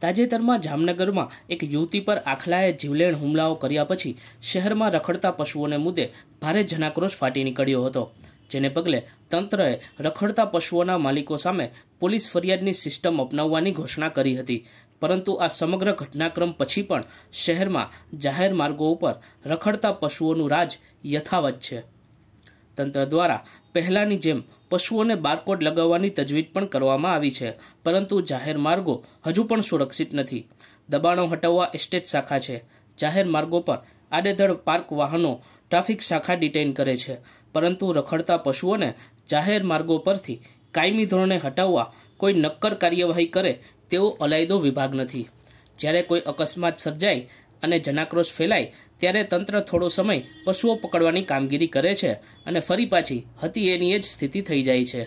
તાજેતરમાં જામનગરમાં એક યુવતી પર આખલાએ જીવલેણ હુમલાઓ કર્યા પછી શહેરમાં રખડતા પશુઓને મુદ્દે ભારે જનાક્રોશ ફાટી નીકળ્યો હતો જેને પગલે તંત્રએ રખડતા પશુઓના માલિકો સામે પોલીસ ફરિયાદની સિસ્ટમ અપનાવવાની ઘોષણા કરી હતી પરંતુ આ સમગ્ર ઘટનાક્રમ પછી પણ શહેરમાં જાહેર માર્ગો ઉપર રખડતા પશુઓનું રાજ યથાવત છે તંત્ર દ્વારા પહેલાંની જેમ પશુઓને બારકોડ લગાવવાની તજવીજ પણ કરવામાં આવી છે પરંતુ જાહેર માર્ગો હજુ પણ સુરક્ષિત નથી દબાણો હટાવવા એસ્ટેટ શાખા છે જાહેર માર્ગો પર આડેધડ પાર્ક વાહનો ટ્રાફિક શાખા ડિટેઇન કરે છે પરંતુ રખડતા પશુઓને જાહેર માર્ગો પરથી કાયમી ધોરણે હટાવવા કોઈ નક્કર કાર્યવાહી કરે તેવો અલાયદો વિભાગ નથી જ્યારે કોઈ અકસ્માત સર્જાય અને જનાક્રોશ ફેલાય ત્યારે તંત્ર થોડો સમય પશુઓ પકડવાની કામગીરી કરે છે અને ફરી પાછી હતી એની એ જ સ્થિતિ થઈ જાય છે